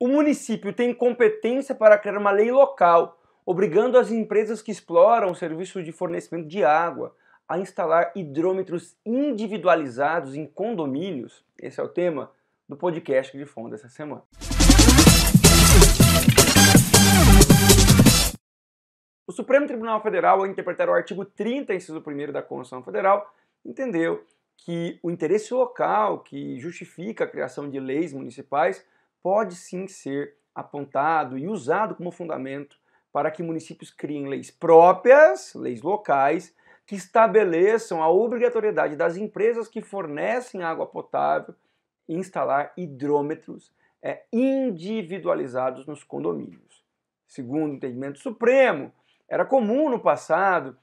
O município tem competência para criar uma lei local, obrigando as empresas que exploram o serviço de fornecimento de água a instalar hidrômetros individualizados em condomínios. Esse é o tema do podcast de fundo dessa semana. O Supremo Tribunal Federal, ao interpretar o artigo 30, inciso 1 da Constituição Federal, entendeu que o interesse local que justifica a criação de leis municipais pode sim ser apontado e usado como fundamento para que municípios criem leis próprias, leis locais, que estabeleçam a obrigatoriedade das empresas que fornecem água potável instalar hidrômetros é, individualizados nos condomínios. Segundo o entendimento supremo, era comum no passado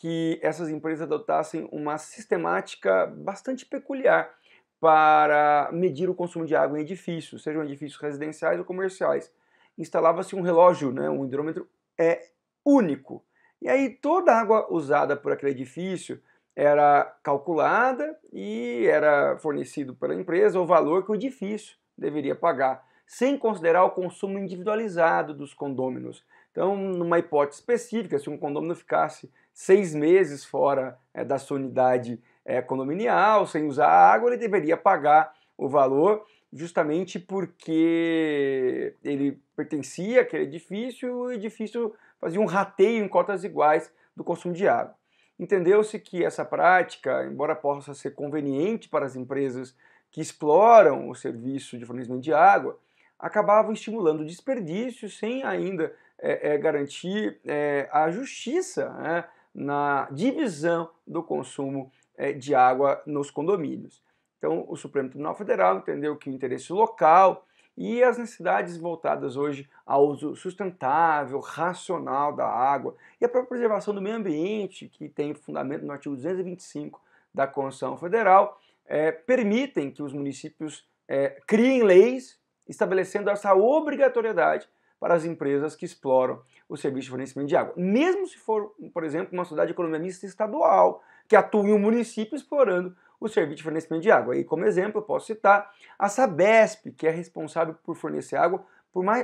que essas empresas adotassem uma sistemática bastante peculiar para medir o consumo de água em edifícios, sejam edifícios residenciais ou comerciais. Instalava-se um relógio, né, um hidrômetro é único. E aí toda a água usada por aquele edifício era calculada e era fornecido pela empresa o valor que o edifício deveria pagar, sem considerar o consumo individualizado dos condôminos. Então, numa hipótese específica, se um condômino ficasse seis meses fora é, da sua unidade é, condominial, sem usar água, ele deveria pagar o valor justamente porque ele pertencia àquele edifício e o edifício fazia um rateio em cotas iguais do consumo de água. Entendeu-se que essa prática, embora possa ser conveniente para as empresas que exploram o serviço de fornecimento de água, acabavam estimulando o desperdício sem ainda é, é, garantir é, a justiça né, na divisão do consumo é, de água nos condomínios. Então, o Supremo Tribunal Federal entendeu que o interesse local e as necessidades voltadas hoje ao uso sustentável, racional da água e a própria preservação do meio ambiente, que tem fundamento no artigo 225 da Constituição Federal, é, permitem que os municípios é, criem leis estabelecendo essa obrigatoriedade para as empresas que exploram o serviço de fornecimento de água. Mesmo se for, por exemplo, uma cidade de economia mista estadual, que atua em um município explorando o serviço de fornecimento de água. E como exemplo, eu posso citar a Sabesp, que é responsável por fornecer água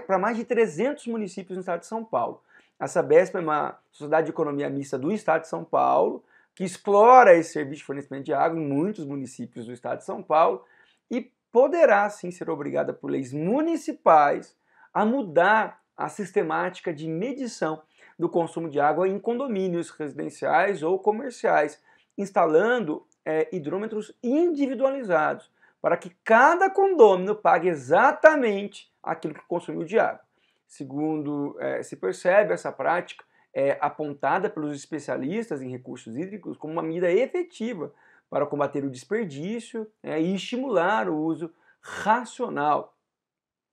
para mais de 300 municípios no estado de São Paulo. A Sabesp é uma sociedade de economia mista do estado de São Paulo, que explora esse serviço de fornecimento de água em muitos municípios do estado de São Paulo e poderá sim ser obrigada por leis municipais a mudar a sistemática de medição do consumo de água em condomínios residenciais ou comerciais, instalando é, hidrômetros individualizados para que cada condômino pague exatamente aquilo que consumiu de água. Segundo é, se percebe, essa prática é apontada pelos especialistas em recursos hídricos como uma medida efetiva para combater o desperdício é, e estimular o uso racional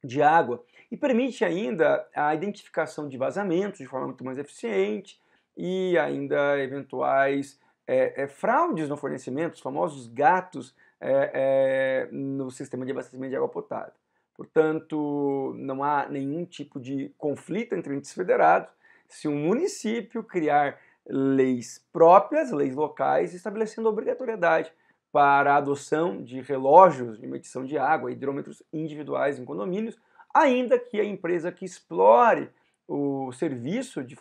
de água e permite ainda a identificação de vazamentos de forma muito mais eficiente e ainda eventuais é, é, fraudes no fornecimento, os famosos gatos é, é, no sistema de abastecimento de água potável. Portanto, não há nenhum tipo de conflito entre entes federados se um município criar leis próprias, leis locais, estabelecendo obrigatoriedade para a adoção de relógios de medição de água, hidrômetros individuais em condomínios, ainda que a empresa que explore o serviço de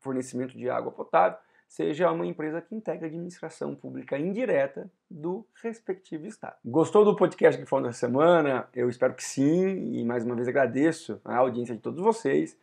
fornecimento de água potável seja uma empresa que integra a administração pública indireta do respectivo Estado. Gostou do podcast que foi na semana? Eu espero que sim, e mais uma vez agradeço a audiência de todos vocês.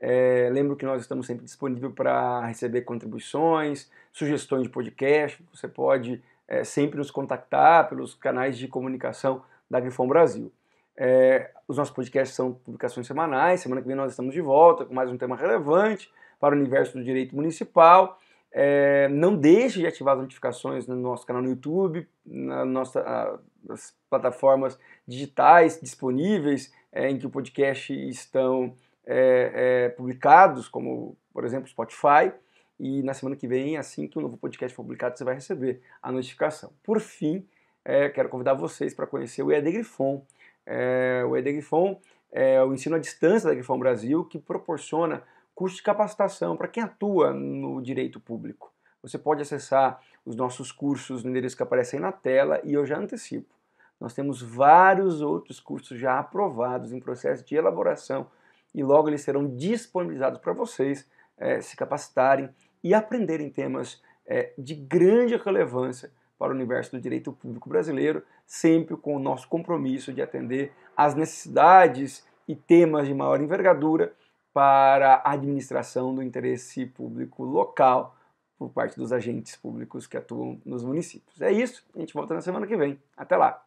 É, lembro que nós estamos sempre disponíveis para receber contribuições, sugestões de podcast. Você pode é, sempre nos contactar pelos canais de comunicação da Grifon Brasil. É, os nossos podcasts são publicações semanais. Semana que vem nós estamos de volta com mais um tema relevante para o universo do direito municipal. É, não deixe de ativar as notificações no nosso canal no YouTube, na nossa, nas plataformas digitais disponíveis é, em que o podcast estão é, é, publicados, como por exemplo Spotify. E na semana que vem, assim que o novo podcast for publicado, você vai receber a notificação. Por fim, é, quero convidar vocês para conhecer o EAD Grifon é, o EDGFON, é, eh, o ensino à distância da EDGFON Brasil, que proporciona curso de capacitação para quem atua no direito público. Você pode acessar os nossos cursos no endereço que aparecem na tela e eu já antecipo. Nós temos vários outros cursos já aprovados em processo de elaboração e logo eles serão disponibilizados para vocês é, se capacitarem e aprenderem temas é, de grande relevância para o universo do direito público brasileiro, sempre com o nosso compromisso de atender às necessidades e temas de maior envergadura para a administração do interesse público local por parte dos agentes públicos que atuam nos municípios. É isso, a gente volta na semana que vem. Até lá!